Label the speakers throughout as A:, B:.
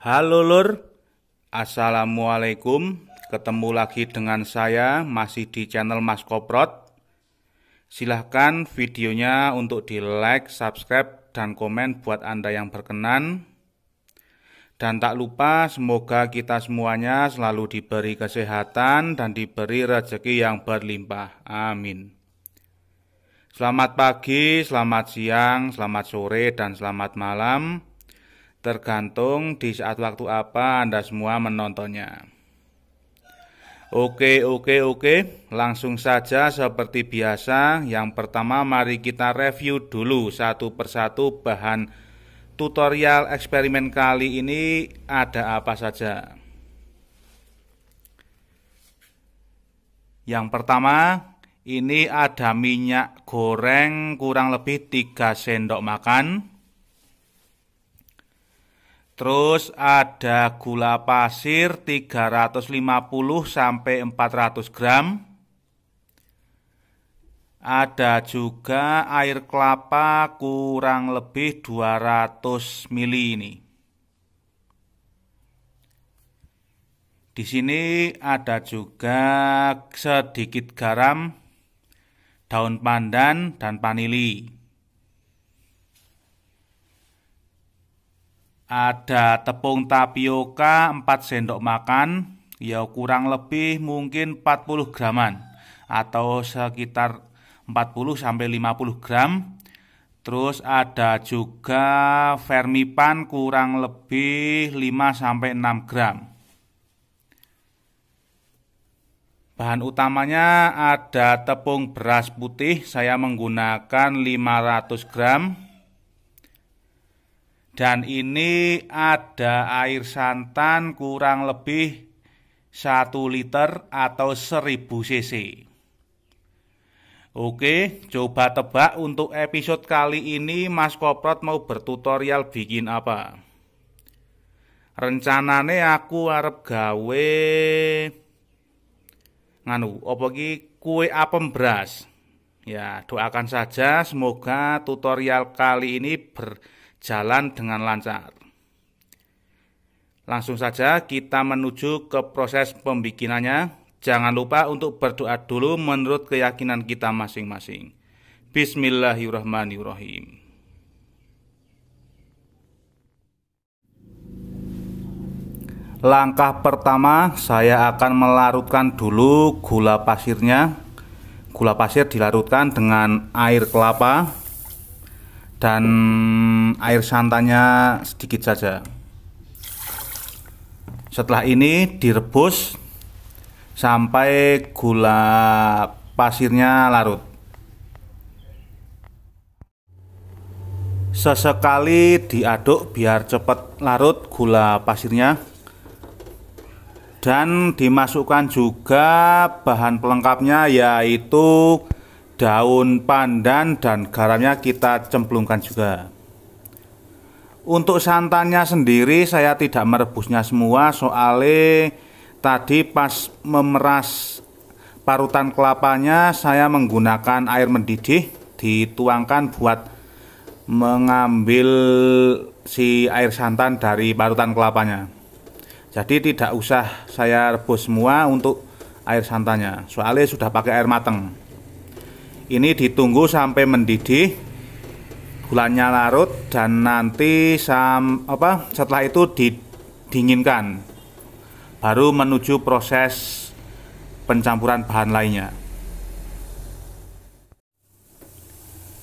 A: Halo Lur, Assalamualaikum Ketemu lagi dengan saya masih di channel Mas Koprot Silahkan videonya untuk di like, subscribe, dan komen buat Anda yang berkenan Dan tak lupa semoga kita semuanya selalu diberi kesehatan dan diberi rezeki yang berlimpah Amin Selamat pagi, selamat siang, selamat sore, dan selamat malam. Tergantung di saat waktu apa Anda semua menontonnya. Oke, oke, oke. Langsung saja seperti biasa, yang pertama mari kita review dulu satu persatu bahan tutorial eksperimen kali ini ada apa saja. Yang pertama, ini ada minyak goreng kurang lebih 3 sendok makan. Terus ada gula pasir 350 sampai 400 gram. Ada juga air kelapa kurang lebih 200 ml ini. Di sini ada juga sedikit garam, daun pandan, dan panili. Ada tepung tapioka 4 sendok makan, ya kurang lebih mungkin 40 graman atau sekitar 40 sampai 50 gram. Terus ada juga vermipan kurang lebih 5 sampai 6 gram. Bahan utamanya ada tepung beras putih, saya menggunakan 500 gram dan ini ada air santan kurang lebih 1 liter atau 1000 cc. Oke, coba tebak untuk episode kali ini Mas Koprot mau bertutorial bikin apa? Rencanane aku arep gawe nganu opo ki kue apem beras. Ya, doakan saja semoga tutorial kali ini ber jalan dengan lancar. Langsung saja kita menuju ke proses pembikinannya. Jangan lupa untuk berdoa dulu menurut keyakinan kita masing-masing. Bismillahirrahmanirrahim. Langkah pertama, saya akan melarutkan dulu gula pasirnya. Gula pasir dilarutkan dengan air kelapa dan air santannya sedikit saja setelah ini direbus sampai gula pasirnya larut sesekali diaduk biar cepat larut gula pasirnya dan dimasukkan juga bahan pelengkapnya yaitu daun pandan dan garamnya kita cemplungkan juga untuk santannya sendiri saya tidak merebusnya semua soalnya tadi pas memeras parutan kelapanya saya menggunakan air mendidih dituangkan buat mengambil si air santan dari parutan kelapanya. Jadi tidak usah saya rebus semua untuk air santannya soalnya sudah pakai air mateng. Ini ditunggu sampai mendidih gulanya larut dan nanti sam, apa setelah itu didinginkan baru menuju proses pencampuran bahan lainnya.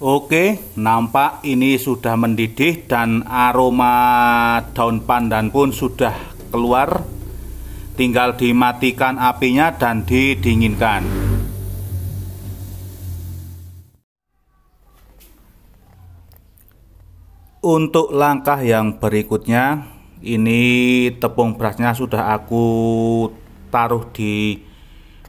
A: Oke, nampak ini sudah mendidih dan aroma daun pandan pun sudah keluar. Tinggal dimatikan apinya dan didinginkan. Untuk langkah yang berikutnya, ini tepung berasnya sudah aku taruh di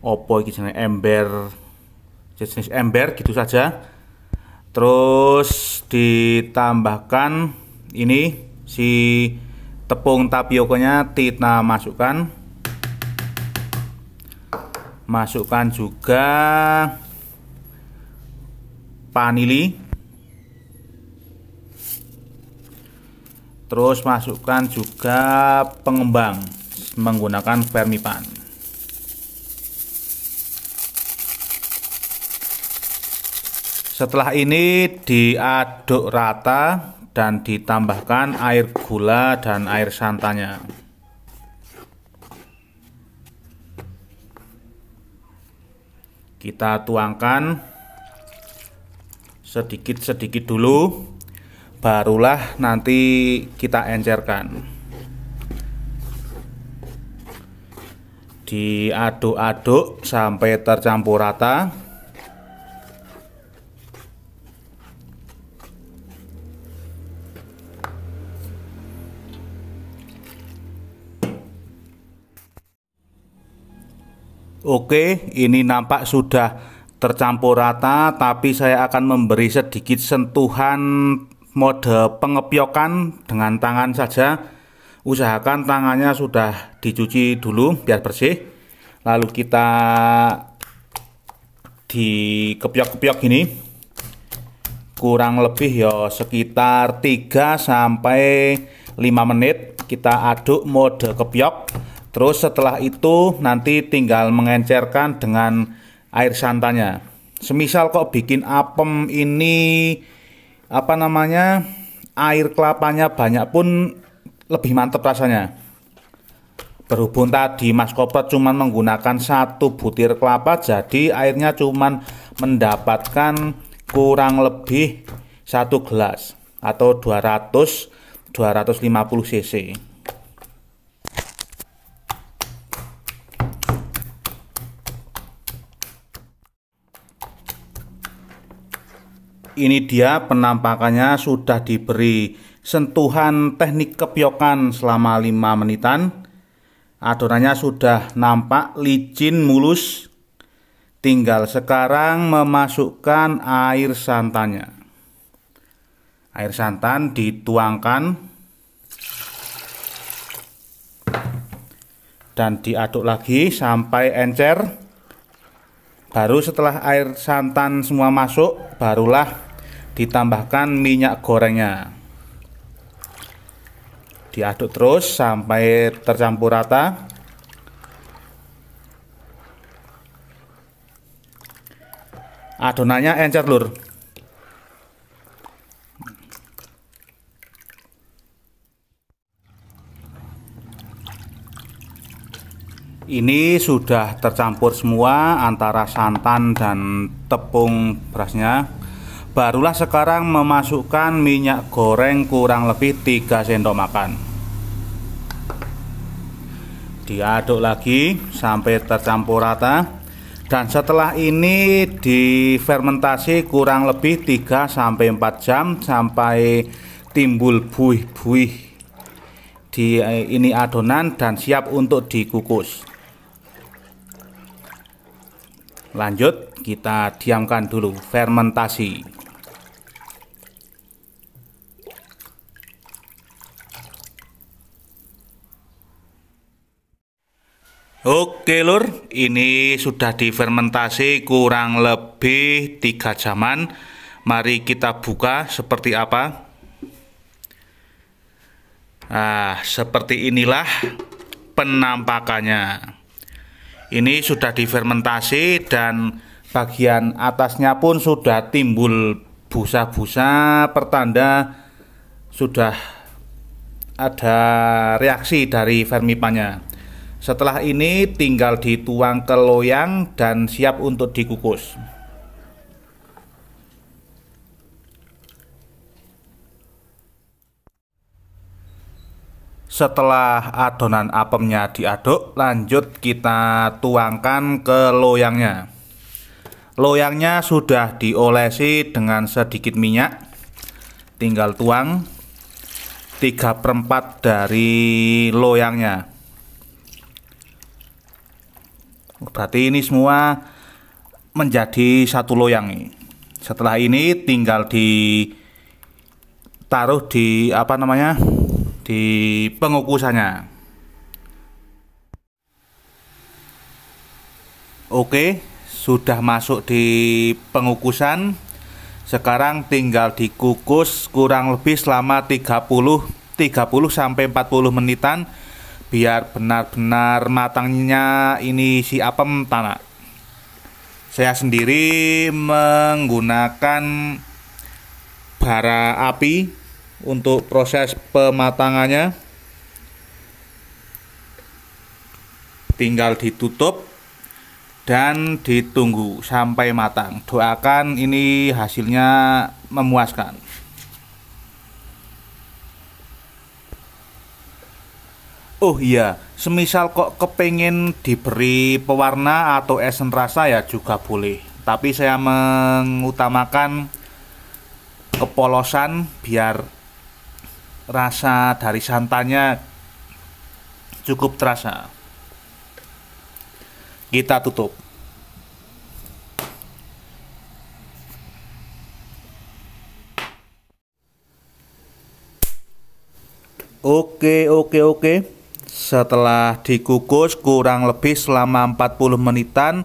A: opo jenis ember jenis ember gitu saja. Terus ditambahkan ini si tepung tapiokonya Tina masukkan. Masukkan juga panili. terus masukkan juga pengembang menggunakan vermipan setelah ini diaduk rata dan ditambahkan air gula dan air santannya kita tuangkan sedikit-sedikit dulu barulah nanti kita encerkan diaduk-aduk sampai tercampur rata Oke, ini nampak sudah tercampur rata, tapi saya akan memberi sedikit sentuhan mode pengepiokan dengan tangan saja. Usahakan tangannya sudah dicuci dulu biar bersih. Lalu kita dikepiok-kepiok ini Kurang lebih ya sekitar 3 sampai 5 menit kita aduk mode kepiok. Terus setelah itu nanti tinggal mengencerkan dengan air santannya. Semisal kok bikin apem ini apa namanya air kelapanya banyak pun lebih mantap rasanya. Berhubung tadi Mas Koprat cuma menggunakan satu butir kelapa jadi airnya cuma mendapatkan kurang lebih satu gelas atau 200 250 cc. ini dia penampakannya sudah diberi sentuhan teknik kepiokan selama 5 menitan. Adonannya sudah nampak licin mulus. Tinggal sekarang memasukkan air santannya. Air santan dituangkan dan diaduk lagi sampai encer. Baru setelah air santan semua masuk, barulah ditambahkan minyak gorengnya diaduk terus sampai tercampur rata adonannya encer lur ini sudah tercampur semua antara santan dan tepung berasnya barulah sekarang memasukkan minyak goreng kurang lebih 3 sendok makan diaduk lagi sampai tercampur rata dan setelah ini difermentasi kurang lebih 3 sampai 4 jam sampai timbul buih-buih di eh, ini adonan dan siap untuk dikukus lanjut kita diamkan dulu fermentasi Oke lur, ini sudah difermentasi kurang lebih tiga jaman. Mari kita buka seperti apa. Nah, seperti inilah penampakannya. Ini sudah difermentasi dan bagian atasnya pun sudah timbul busa-busa pertanda sudah ada reaksi dari fermipannya. Setelah ini tinggal dituang ke loyang dan siap untuk dikukus. Setelah adonan apemnya diaduk, lanjut kita tuangkan ke loyangnya. Loyangnya sudah diolesi dengan sedikit minyak. Tinggal tuang 3 perempat dari loyangnya Berarti ini semua menjadi satu loyang. Setelah ini tinggal di taruh di apa namanya? di pengukusannya. Oke, sudah masuk di pengukusan. Sekarang tinggal dikukus kurang lebih selama 30 30 sampai 40 menitan biar benar-benar matangnya ini si apem tanah. Saya sendiri menggunakan bara api untuk proses pematangannya. Tinggal ditutup dan ditunggu sampai matang. Doakan ini hasilnya memuaskan. Oh iya, semisal kok kepengen diberi pewarna atau esen rasa ya juga boleh. Tapi saya mengutamakan kepolosan biar rasa dari santannya cukup terasa. Kita tutup. Oke, oke, oke. Setelah dikukus kurang lebih selama 40 menitan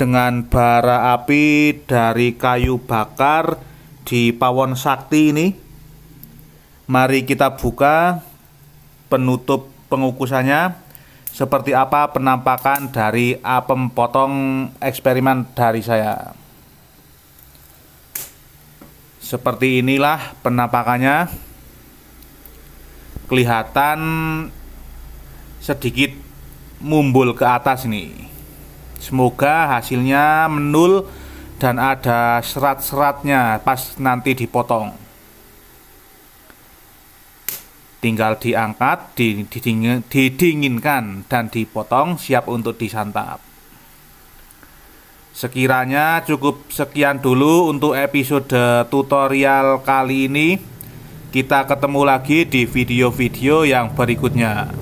A: dengan bara api dari kayu bakar di pawon sakti ini. Mari kita buka penutup pengukusannya seperti apa penampakan dari apem potong eksperimen dari saya. Seperti inilah penampakannya. Kelihatan sedikit mumbul ke atas nih semoga hasilnya menul dan ada serat-seratnya pas nanti dipotong tinggal diangkat didinginkan dan dipotong siap untuk disantap sekiranya cukup sekian dulu untuk episode tutorial kali ini kita ketemu lagi di video-video yang berikutnya.